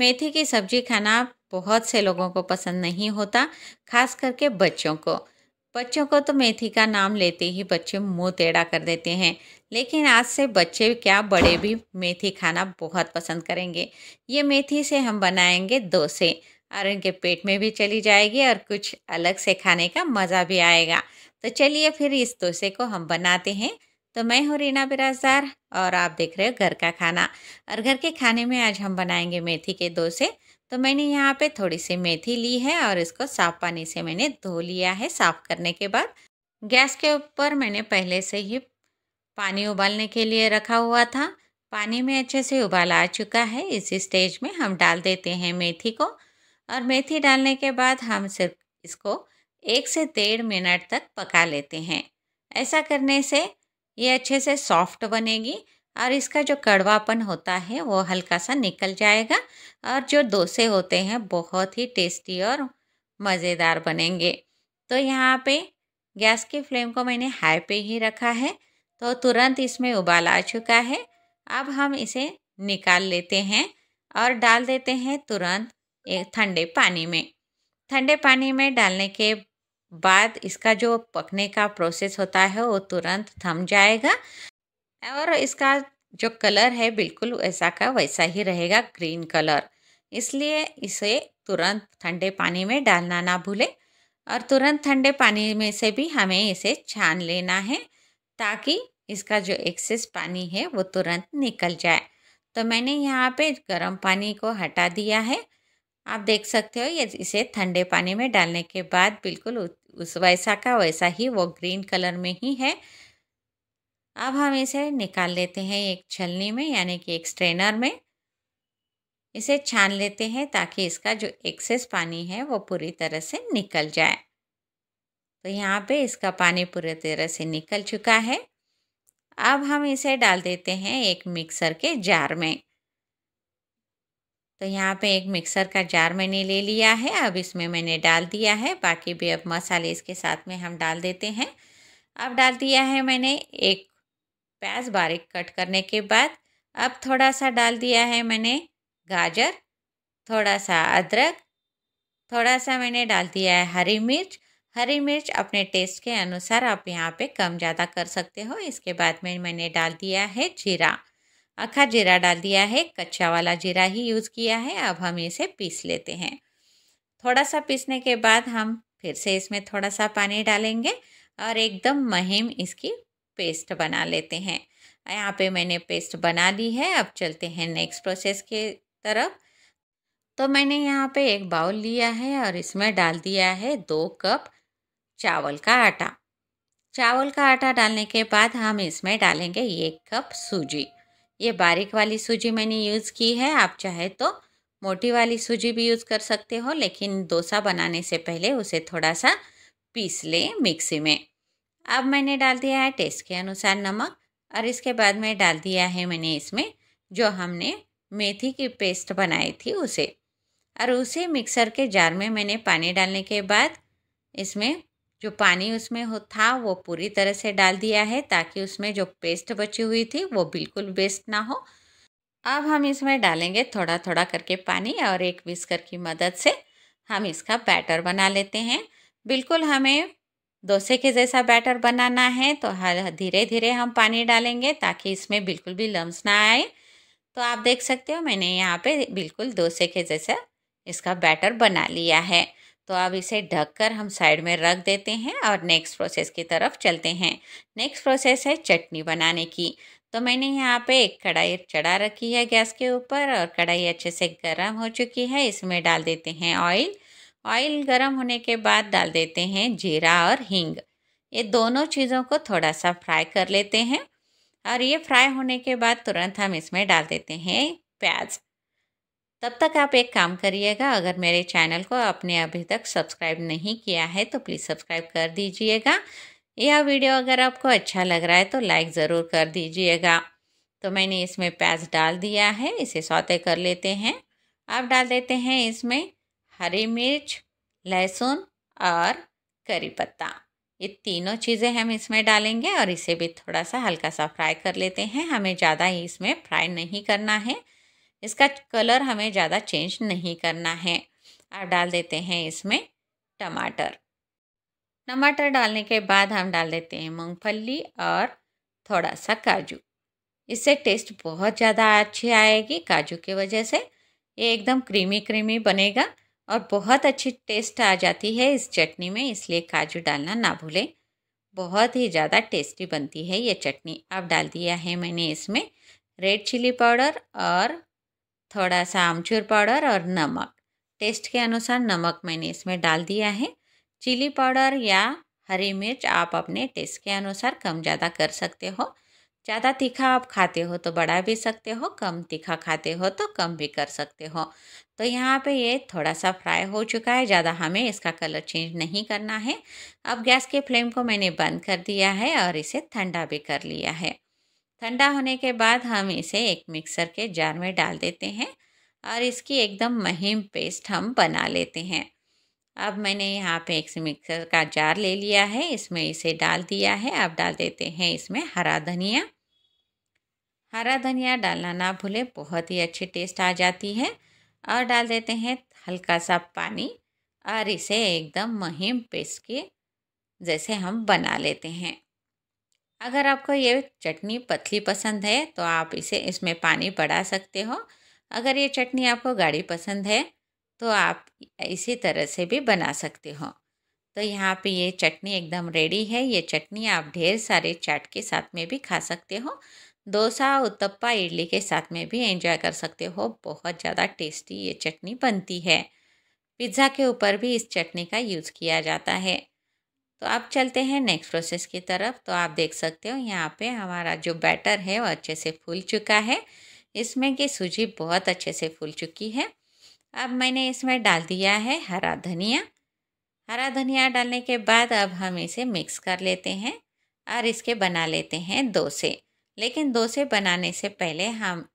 मेथी की सब्जी खाना बहुत से लोगों को पसंद नहीं होता खास करके बच्चों को बच्चों को तो मेथी का नाम लेते ही बच्चे मुंह टेढ़ा कर देते हैं लेकिन आज से बच्चे क्या बड़े भी मेथी खाना बहुत पसंद करेंगे ये मेथी से हम बनाएंगे डोसे और इनके पेट में भी चली जाएगी और कुछ अलग से खाने का मज़ा भी आएगा तो चलिए फिर इस डोसे को हम बनाते हैं तो मैं हूँ रीना बिराजदार और आप देख रहे हो घर का खाना और घर के खाने में आज हम बनाएंगे मेथी के डोसे तो मैंने यहाँ पे थोड़ी सी मेथी ली है और इसको साफ पानी से मैंने धो लिया है साफ़ करने के बाद गैस के ऊपर मैंने पहले से ही पानी उबालने के लिए रखा हुआ था पानी में अच्छे से उबाल आ चुका है इसी स्टेज में हम डाल देते हैं मेथी को और मेथी डालने के बाद हम सिर्फ इसको एक से डेढ़ मिनट तक पका लेते हैं ऐसा करने से ये अच्छे से सॉफ्ट बनेगी और इसका जो कड़वापन होता है वो हल्का सा निकल जाएगा और जो डोसे होते हैं बहुत ही टेस्टी और मज़ेदार बनेंगे तो यहाँ पे गैस के फ्लेम को मैंने हाई पे ही रखा है तो तुरंत इसमें उबाल आ चुका है अब हम इसे निकाल लेते हैं और डाल देते हैं तुरंत एक ठंडे पानी में ठंडे पानी में डालने के बाद इसका जो पकने का प्रोसेस होता है वो तुरंत थम जाएगा और इसका जो कलर है बिल्कुल वैसा का वैसा ही रहेगा ग्रीन कलर इसलिए इसे तुरंत ठंडे पानी में डालना ना भूलें और तुरंत ठंडे पानी में से भी हमें इसे छान लेना है ताकि इसका जो एक्सेस पानी है वो तुरंत निकल जाए तो मैंने यहाँ पे गर्म पानी को हटा दिया है आप देख सकते हो ये इसे ठंडे पानी में डालने के बाद बिल्कुल उस वैसा का वैसा ही वो ग्रीन कलर में ही है अब हम इसे निकाल लेते हैं एक छलनी में यानी कि एक स्ट्रेनर में इसे छान लेते हैं ताकि इसका जो एक्सेस पानी है वो पूरी तरह से निकल जाए तो यहाँ पे इसका पानी पूरी तरह से निकल चुका है अब हम इसे डाल देते हैं एक मिक्सर के जार में तो यहाँ पे एक मिक्सर का जार मैंने ले लिया है अब इसमें मैंने डाल दिया है बाकी भी अब मसाले इसके साथ में हम डाल देते हैं अब डाल दिया है मैंने एक प्याज बारीक कट करने के बाद अब थोड़ा सा डाल दिया है मैंने गाजर थोड़ा सा अदरक थोड़ा सा मैंने डाल दिया है हरी मिर्च हरी मिर्च अपने टेस्ट के अनुसार आप यहाँ पे कम ज़्यादा कर सकते हो इसके बाद में मैंने डाल दिया है जीरा अखा जीरा डाल दिया है कच्चा वाला जीरा ही यूज़ किया है अब हम इसे पीस लेते हैं थोड़ा सा पीसने के बाद हम फिर से इसमें थोड़ा सा पानी डालेंगे और एकदम महीम इसकी पेस्ट बना लेते हैं यहाँ पे मैंने पेस्ट बना ली है अब चलते हैं नेक्स्ट प्रोसेस के तरफ तो मैंने यहाँ पे एक बाउल लिया है और इसमें डाल दिया है दो कप चावल का आटा चावल का आटा डालने के बाद हम इसमें डालेंगे एक कप सूजी ये बारीक वाली सूजी मैंने यूज़ की है आप चाहे तो मोटी वाली सूजी भी यूज़ कर सकते हो लेकिन डोसा बनाने से पहले उसे थोड़ा सा पीस लें मिक्सी में अब मैंने डाल दिया है टेस्ट के अनुसार नमक और इसके बाद में डाल दिया है मैंने इसमें जो हमने मेथी की पेस्ट बनाई थी उसे और उसे मिक्सर के जार में मैंने पानी डालने के बाद इसमें जो पानी उसमें हो था वो पूरी तरह से डाल दिया है ताकि उसमें जो पेस्ट बची हुई थी वो बिल्कुल वेस्ट ना हो अब हम इसमें डालेंगे थोड़ा थोड़ा करके पानी और एक विस्कर की मदद से हम इसका बैटर बना लेते हैं बिल्कुल हमें डोसे के जैसा बैटर बनाना है तो हर धीरे धीरे हम पानी डालेंगे ताकि इसमें बिल्कुल भी लम्स ना आए तो आप देख सकते हो मैंने यहाँ पे बिल्कुल डोसे के जैसा इसका बैटर बना लिया है तो अब इसे ढककर हम साइड में रख देते हैं और नेक्स्ट प्रोसेस की तरफ चलते हैं नेक्स्ट प्रोसेस है चटनी बनाने की तो मैंने यहाँ पे एक कढ़ाई चढ़ा रखी है गैस के ऊपर और कढ़ाई अच्छे से गर्म हो चुकी है इसमें डाल देते हैं ऑयल ऑयल गर्म होने के बाद डाल देते हैं जीरा और हींग ये दोनों चीज़ों को थोड़ा सा फ्राई कर लेते हैं और ये फ्राई होने के बाद तुरंत हम इसमें डाल देते हैं प्याज तब तक आप एक काम करिएगा अगर मेरे चैनल को आपने अभी तक सब्सक्राइब नहीं किया है तो प्लीज़ सब्सक्राइब कर दीजिएगा यह वीडियो अगर आपको अच्छा लग रहा है तो लाइक ज़रूर कर दीजिएगा तो मैंने इसमें प्याज डाल दिया है इसे सौते कर लेते हैं आप डाल देते हैं इसमें हरी मिर्च लहसुन और करी पत्ता ये तीनों चीज़ें हम इसमें डालेंगे और इसे भी थोड़ा सा हल्का सा फ्राई कर लेते हैं हमें ज़्यादा इसमें फ्राई नहीं करना है इसका कलर हमें ज़्यादा चेंज नहीं करना है अब डाल देते हैं इसमें टमाटर टमाटर डालने के बाद हम डाल देते हैं मूंगफली और थोड़ा सा काजू इससे टेस्ट बहुत ज़्यादा अच्छी आएगी काजू की वजह से ये एकदम क्रीमी क्रीमी बनेगा और बहुत अच्छी टेस्ट आ जाती है इस चटनी में इसलिए काजू डालना ना भूलें बहुत ही ज़्यादा टेस्टी बनती है ये चटनी अब डाल दिया है मैंने इसमें रेड चिली पाउडर और थोड़ा सा आमचूर पाउडर और नमक टेस्ट के अनुसार नमक मैंने इसमें डाल दिया है चिली पाउडर या हरी मिर्च आप अपने टेस्ट के अनुसार कम ज़्यादा कर सकते हो ज़्यादा तीखा आप खाते हो तो बढ़ा भी सकते हो कम तीखा खाते हो तो कम भी कर सकते हो तो यहाँ पे ये थोड़ा सा फ्राई हो चुका है ज़्यादा हमें इसका कलर चेंज नहीं करना है अब गैस के फ्लेम को मैंने बंद कर दिया है और इसे ठंडा भी कर लिया है ठंडा होने के बाद हम इसे एक मिक्सर के जार में डाल देते हैं और इसकी एकदम महीम पेस्ट हम बना लेते हैं अब मैंने यहाँ पे एक मिक्सर का जार ले लिया है इसमें इसे डाल दिया है अब डाल देते हैं इसमें हरा धनिया हरा धनिया डालना ना भूले बहुत ही अच्छी टेस्ट आ जाती है और डाल देते हैं हल्का सा पानी और इसे एकदम महीम पेस्ट के जैसे हम बना लेते हैं अगर आपको ये चटनी पतली पसंद है तो आप इसे इसमें पानी बढ़ा सकते हो अगर ये चटनी आपको गाढ़ी पसंद है तो आप इसी तरह से भी बना सकते हो तो यहाँ पे ये चटनी एकदम रेडी है ये चटनी आप ढेर सारे चाट के साथ में भी खा सकते हो डोसा उत्तप्पा इडली के साथ में भी एंजॉय कर सकते हो बहुत ज़्यादा टेस्टी ये चटनी बनती है पिज़्ज़ा के ऊपर भी इस चटनी का यूज़ किया जाता है तो आप चलते हैं नेक्स्ट प्रोसेस की तरफ तो आप देख सकते हो यहाँ पे हमारा जो बैटर है वो अच्छे से फूल चुका है इसमें की सूजी बहुत अच्छे से फूल चुकी है अब मैंने इसमें डाल दिया है हरा धनिया हरा धनिया डालने के बाद अब हम इसे मिक्स कर लेते हैं और इसके बना लेते हैं डोसे लेकिन डोसे बनाने से पहले हम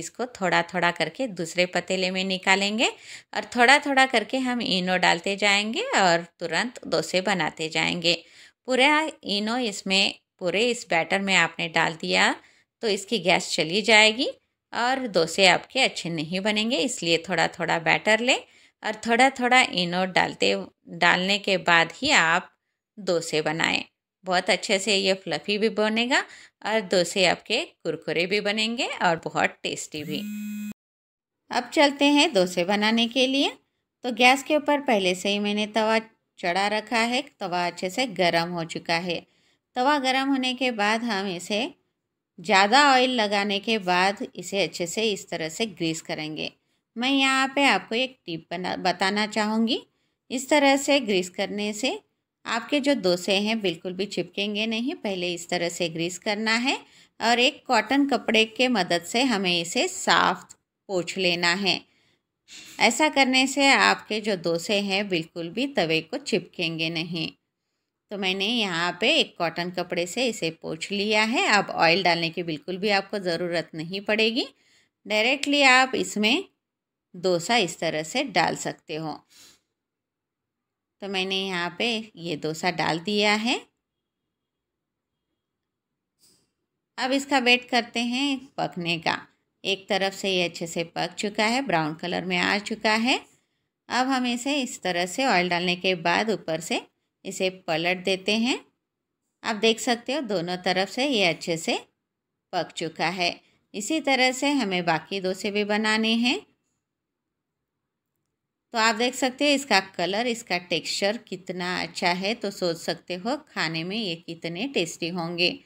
इसको थोड़ा थोड़ा करके दूसरे पतीले में निकालेंगे और थोड़ा थोड़ा करके हम इनो डालते जाएंगे और तुरंत डोसे बनाते जाएंगे पूरा इनो इसमें पूरे इस बैटर में आपने डाल दिया तो इसकी गैस चली जाएगी और डोसे आपके अच्छे नहीं बनेंगे इसलिए थोड़ा थोड़ा बैटर लें और थोड़ा थोड़ा इनो डालते डालने के बाद ही आप डोसे बनाएं बहुत अच्छे से ये फ्लफ़ी भी बनेगा और दो से आपके कुरकुरे भी बनेंगे और बहुत टेस्टी भी अब चलते हैं डोसे बनाने के लिए तो गैस के ऊपर पहले से ही मैंने तवा चढ़ा रखा है तवा अच्छे से गर्म हो चुका है तवा गर्म होने के बाद हम इसे ज़्यादा ऑयल लगाने के बाद इसे अच्छे से इस तरह से ग्रीस करेंगे मैं यहाँ पे आपको एक टिप बना बताना चाहूँगी इस तरह से ग्रीस करने से आपके जो दोसे हैं बिल्कुल भी चिपकेंगे नहीं पहले इस तरह से ग्रीस करना है और एक कॉटन कपड़े के मदद से हमें इसे साफ पोछ लेना है ऐसा करने से आपके जो दोसे हैं बिल्कुल भी तवे को चिपकेंगे नहीं तो मैंने यहाँ पे एक कॉटन कपड़े से इसे पोछ लिया है अब ऑयल डालने की बिल्कुल भी आपको ज़रूरत नहीं पड़ेगी डायरेक्टली आप इसमें डोसा इस तरह से डाल सकते हो तो मैंने यहाँ पे ये डोसा डाल दिया है अब इसका वेट करते हैं पकने का एक तरफ से ये अच्छे से पक चुका है ब्राउन कलर में आ चुका है अब हम इसे इस तरह से ऑयल डालने के बाद ऊपर से इसे पलट देते हैं आप देख सकते हो दोनों तरफ से ये अच्छे से पक चुका है इसी तरह से हमें बाकी डोसे भी बनाने हैं तो आप देख सकते हैं इसका कलर इसका टेक्सचर कितना अच्छा है तो सोच सकते हो खाने में ये कितने टेस्टी होंगे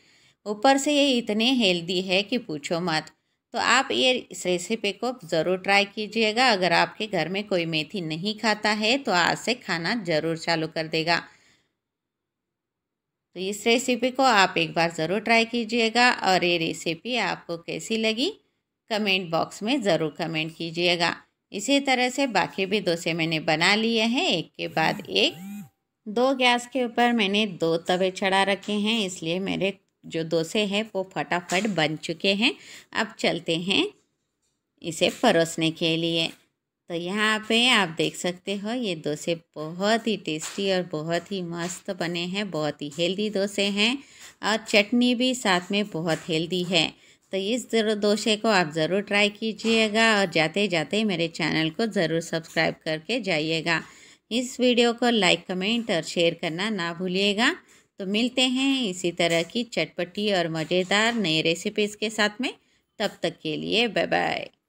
ऊपर से ये इतने हेल्दी है कि पूछो मत तो आप ये इस रेसिपी को ज़रूर ट्राई कीजिएगा अगर आपके घर में कोई मेथी नहीं खाता है तो आज से खाना ज़रूर चालू कर देगा तो इस रेसिपी को आप एक बार ज़रूर ट्राई कीजिएगा और ये रेसिपी आपको कैसी लगी कमेंट बॉक्स में ज़रूर कमेंट कीजिएगा इसी तरह से बाकी भी डोसे मैंने बना लिए हैं एक के बाद एक दो गैस के ऊपर मैंने दो तवे चढ़ा रखे हैं इसलिए मेरे जो डोसे हैं वो फटाफट बन चुके हैं अब चलते हैं इसे परोसने के लिए तो यहाँ पे आप देख सकते हो ये डोसे बहुत ही टेस्टी और बहुत ही मस्त बने हैं बहुत ही हेल्दी डोसे हैं और चटनी भी साथ में बहुत हेल्दी है तो इस दोशे को आप ज़रूर ट्राई कीजिएगा और जाते जाते मेरे चैनल को ज़रूर सब्सक्राइब करके जाइएगा इस वीडियो को लाइक कमेंट और शेयर करना ना भूलिएगा तो मिलते हैं इसी तरह की चटपटी और मज़ेदार नई रेसिपीज़ के साथ में तब तक के लिए बाय बाय